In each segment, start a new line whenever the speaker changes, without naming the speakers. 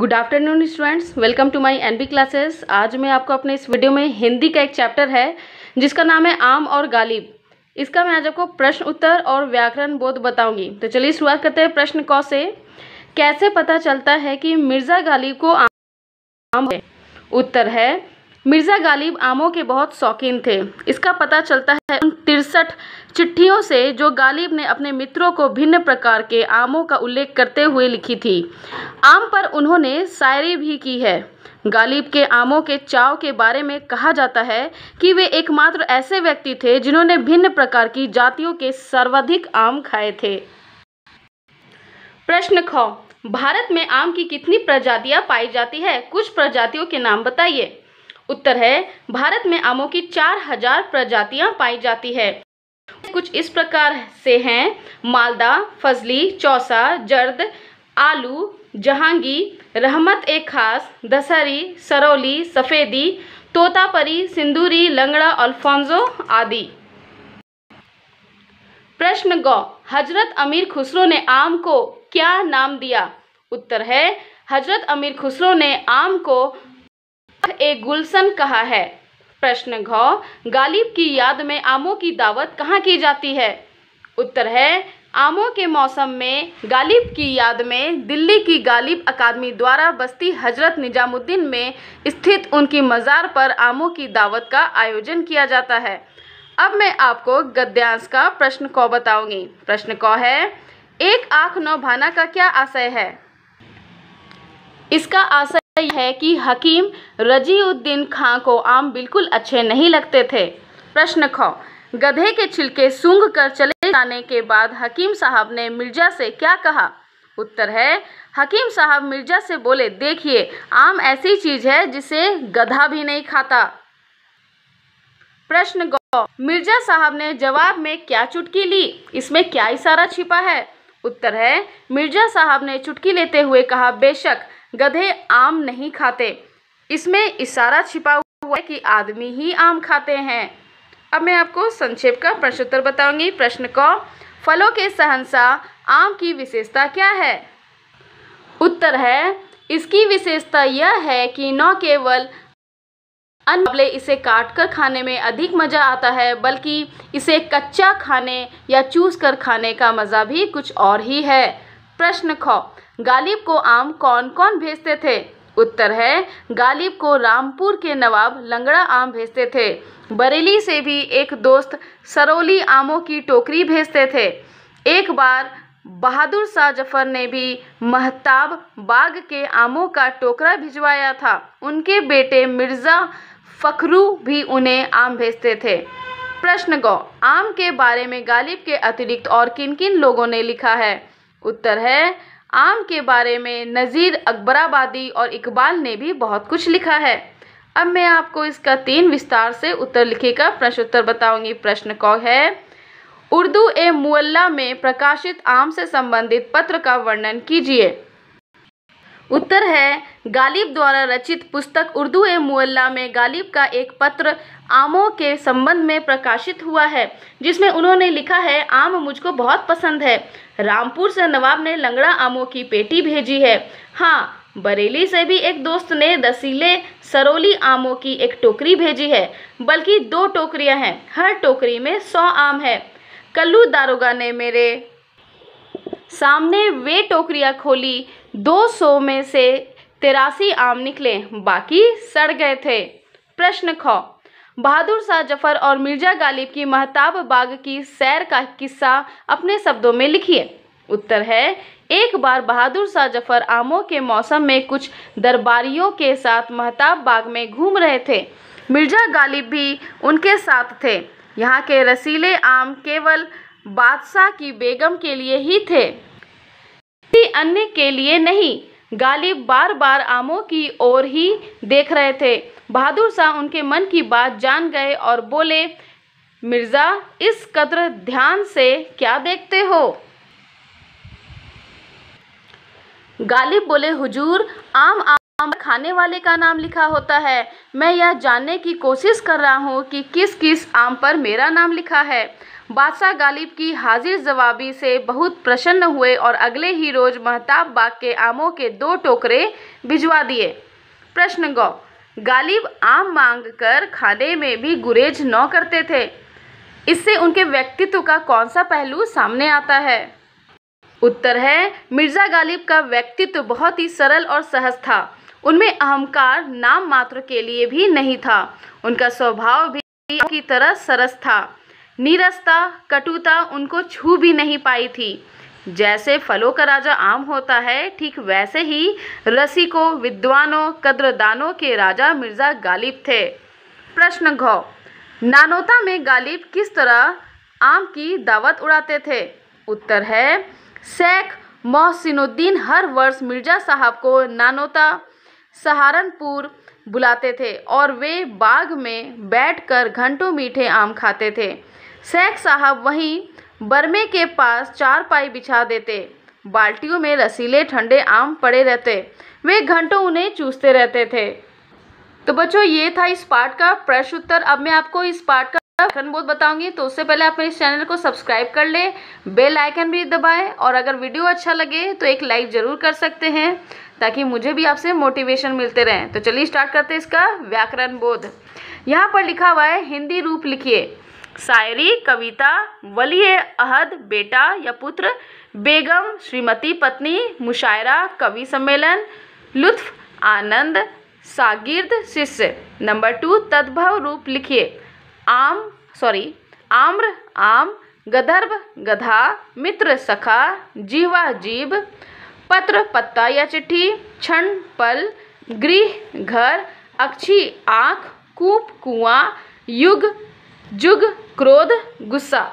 good afternoon students welcome to my NB classes आज मैं आपको अपने इस वीडियो में हिंदी का एक चैप्टर है जिसका नाम है आम और गालिब इसका मैं आज आपको प्रश्न उत्तर और व्याकरण बोध बताऊंगी तो चलिए शुरुआत करते हैं प्रश्न कौ से कैसे पता चलता है कि मिर्ज़ा गालिब को आम है उत्तर है मिर्ज़ा गालिब आमों के बहुत शौकीन थे इसका पता चलता है उन तिरसठ चिट्ठियों से जो गालिब ने अपने मित्रों को भिन्न प्रकार के आमों का उल्लेख करते हुए लिखी थी आम पर उन्होंने शायरी भी की है गालिब के आमों के चाव के बारे में कहा जाता है कि वे एकमात्र ऐसे व्यक्ति थे जिन्होंने भिन्न प्रकार की जातियों के सर्वाधिक आम खाए थे प्रश्न ख भारत में आम की कितनी प्रजातियां पाई जाती है कुछ प्रजातियों के नाम बताइए उत्तर है भारत में आमों की चार हजार प्रजातियाँ पाई जाती है कुछ इस प्रकार से हैं मालदा फजली चौसा जर्द आलू जहांगी रहमत ए खास दशहरी सरौली सफ़ेदी तोतापरी सिंदूरी लंगड़ा अल्फोंजो आदि प्रश्न गौ हजरत अमीर खुसरो ने आम को क्या नाम दिया उत्तर है हजरत अमीर खुसरो ने आम को एक गुलशन कहा है प्रश्न घ गालिब की याद में आमों की दावत कहाँ की जाती है उत्तर है आमों के मौसम में गालिब की याद में दिल्ली की गालिब अकादमी द्वारा बस्ती हजरत निजामुद्दीन में स्थित उनकी मज़ार पर आमों की दावत का आयोजन किया जाता है अब मैं आपको गद्यांश का प्रश्न कौ बताऊंगी प्रश्न कौ है एक आँख भाना का क्या आशय है इसका आशय है कि हकीम रजीउद्दीन खां को आम बिल्कुल अच्छे नहीं लगते थे प्रश्न ख गधे के छिलके सूंघ कर चले जाने के बाद हकीम साहब ने मिर्जा से क्या कहा उत्तर है हकीम साहब मिर्जा से बोले देखिए आम ऐसी चीज है जिसे गधा भी नहीं खाता प्रश्न गौ मिर्जा साहब ने जवाब में क्या चुटकी ली इसमें क्या इशारा छिपा है उत्तर है मिर्जा साहब ने चुटकी लेते हुए कहा बेशक गधे आम नहीं खाते इसमें इशारा छिपा हुआ है कि आदमी ही आम खाते हैं अब मैं आपको संक्षेप का प्रश्न उत्तर बताऊंगी प्रश्न को फलों के सहनसा आम की विशेषता क्या है उत्तर है इसकी विशेषता यह है कि न केवल अनबले इसे काट कर खाने में अधिक मज़ा आता है बल्कि इसे कच्चा खाने या चूस कर खाने का मज़ा भी कुछ और ही है प्रश्न खौ गालिब को आम कौन कौन भेजते थे उत्तर है गालिब को रामपुर के नवाब लंगड़ा आम भेजते थे बरेली से भी एक दोस्त सरोली आमों की टोकरी भेजते थे एक बार बहादुर शाह जफर ने भी महताब बाग के आमों का टोकरा भिजवाया था उनके बेटे मिर्ज़ा फखरू भी उन्हें आम भेजते थे प्रश्न गौ आम के बारे में गालिब के अतिरिक्त और किन किन लोगों ने लिखा है उत्तर है आम के बारे में नज़ीर अकबराबादी और इकबाल ने भी बहुत कुछ लिखा है अब मैं आपको इसका तीन विस्तार से उत्तर लिखे का प्रश्नोत्तर बताऊंगी प्रश्न कौ है उर्दू ए मुअल्ला में प्रकाशित आम से संबंधित पत्र का वर्णन कीजिए उत्तर है गालिब द्वारा रचित पुस्तक उर्दू ए मुअल्ला में गालिब का एक पत्र आमों के संबंध में प्रकाशित हुआ है जिसमें उन्होंने लिखा है आम मुझको बहुत पसंद है रामपुर से नवाब ने लंगड़ा आमों की पेटी भेजी है हाँ बरेली से भी एक दोस्त ने दसीले सरोली आमों की एक टोकरी भेजी है बल्कि दो टोकरियां हैं हर टोकरी में सौ आम है कल्लू दारोगा ने मेरे सामने वे टोकरियाँ खोली दो सौ में से तिरासी आम निकले बाकी सड़ गए थे प्रश्न ख बहादुर शाह जफर और मिर्जा गालिब की महताब बाग की सैर का किस्सा अपने शब्दों में लिखिए उत्तर है एक बार बहादुर शाह जफर आमों के मौसम में कुछ दरबारियों के साथ महताब बाग में घूम रहे थे मिर्जा गालिब भी उनके साथ थे यहाँ के रसीले आम केवल बादशाह की बेगम के लिए ही थे किसी अन्य के लिए नहीं गालिब बार बार आमों की ओर ही देख रहे थे बहादुर शाह उनके मन की बात जान गए और बोले मिर्ज़ा इस कदर ध्यान से क्या देखते हो गालिब बोले हुजूर आम, आम आने वाले का नाम लिखा होता है मैं यह जानने की कोशिश कर रहा हूँ कि किस किस आम पर मेरा नाम लिखा है बादशाह गालिब की हाजिर जवाबी से बहुत प्रसन्न हुए और अगले ही रोज महताब बाग के आमों के दो टोकरे भिजवा दिए प्रश्न गौ गालिब आम मांग कर खाने में भी गुरेज न करते थे इससे उनके व्यक्तित्व का कौन सा पहलू सामने आता है उत्तर है मिर्ज़ा गालिब का व्यक्तित्व बहुत ही सरल और सहज था उनमें अहंकार नाम मात्र के लिए भी नहीं था उनका स्वभाव भी की तरह सरस था नीरसता कटुता उनको छू भी नहीं पाई थी जैसे फलों का राजा आम होता है ठीक वैसे ही रसिकों विद्वानों कद्रदानों के राजा मिर्ज़ा गालिब थे प्रश्न घ नानोता में गालिब किस तरह आम की दावत उड़ाते थे उत्तर है शेख मोहसिनुद्दीन हर वर्ष मिर्ज़ा साहब को नानोता सहारनपुर बुलाते थे और वे बाग में बैठकर घंटों मीठे आम खाते थे शेख साहब वहीं बर्मे के पास चारपाई बिछा देते बाल्टियों में रसीले ठंडे आम पड़े रहते वे घंटों उन्हें चूसते रहते थे तो बच्चों ये था इस पार्ट का प्रश्न उत्तर अब मैं आपको इस पार्ट का लेखन बोध बताऊंगी तो उससे पहले आप मेरे चैनल को सब्सक्राइब कर लें बेल आइकन भी दबाएं और अगर वीडियो अच्छा लगे तो एक लाइक ज़रूर कर सकते हैं ताकि मुझे भी आपसे मोटिवेशन मिलते रहें तो चलिए स्टार्ट करते हैं इसका व्याकरण बोध यहाँ पर लिखा हुआ है हिंदी रूप लिखिए शायरी कविता वली अहद बेटा या पुत्र बेगम श्रीमती पत्नी मुशायरा कवि सम्मेलन लुत्फ आनंद सागिर्द शिष्य नंबर टू तद्भव रूप लिखिए आम सॉरी आम्र आम गधर्भ गधा मित्र सखा जीवा जीव पत्र पत्ता या चिट्ठी क्षण पल गृह घर अक्षी आँख कूप कुआं युग जुग क्रोध गुस्सा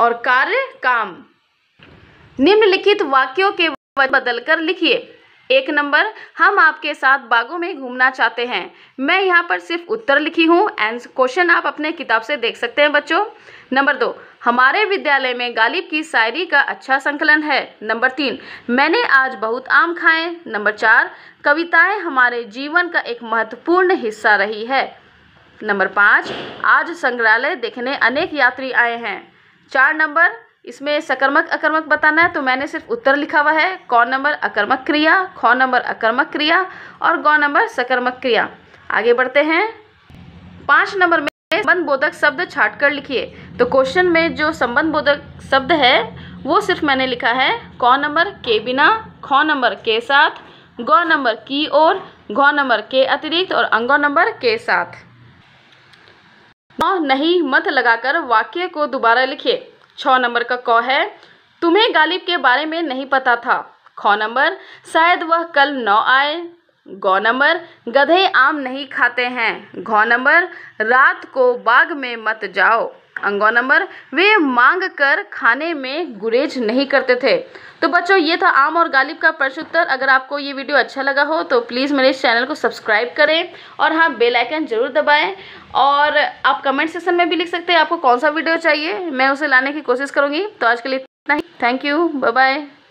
और कार्य काम निम्नलिखित वाक्यों के बदलकर लिखिए एक नंबर हम आपके साथ बागों में घूमना चाहते हैं मैं यहाँ पर सिर्फ उत्तर लिखी हूँ एंड क्वेश्चन आप अपने किताब से देख सकते हैं बच्चों नंबर दो हमारे विद्यालय में गालिब की शायरी का अच्छा संकलन है नंबर तीन मैंने आज बहुत आम खाए नंबर चार कविताएं हमारे जीवन का एक महत्वपूर्ण हिस्सा रही है नंबर पाँच आज संग्रहालय देखने अनेक यात्री आए हैं चार नंबर इसमें सकर्मक अकर्मक बताना है तो मैंने सिर्फ उत्तर लिखा हुआ है कौन नंबर अकर्मक क्रिया खौ नंबर अकर्मक क्रिया और गौ नंबर सकर्मक क्रिया आगे बढ़ते हैं पाँच नंबर में संबंध बोधक शब्द छाट कर लिखिए तो क्वेश्चन में जो संबंध बोधक शब्द है वो सिर्फ मैंने लिखा है क नंबर के बिना ख नंबर के साथ ग नंबर की ओर घ नंबर के अतिरिक्त और अंग नंबर के साथ हाँ, नहीं मत लगाकर वाक्य को दोबारा लिखिए छ नंबर का क है तुम्हें गालिब के बारे में नहीं पता था ख नंबर शायद वह कल न आए गौ नंबर गधे आम नहीं खाते हैं घ नंबर रात को बाग में मत जाओ अंगवा नंबर वे मांग कर खाने में गुरेज नहीं करते थे तो बच्चों ये था आम और गालिब का प्रश्नोत्तर अगर आपको ये वीडियो अच्छा लगा हो तो प्लीज़ मेरे इस चैनल को सब्सक्राइब करें और हाँ बेल आइकन ज़रूर दबाएं और आप कमेंट सेक्शन में भी लिख सकते हैं आपको कौन सा वीडियो चाहिए मैं उसे लाने की कोशिश करूँगी तो आज के लिए इतना ही थैंक यू बाय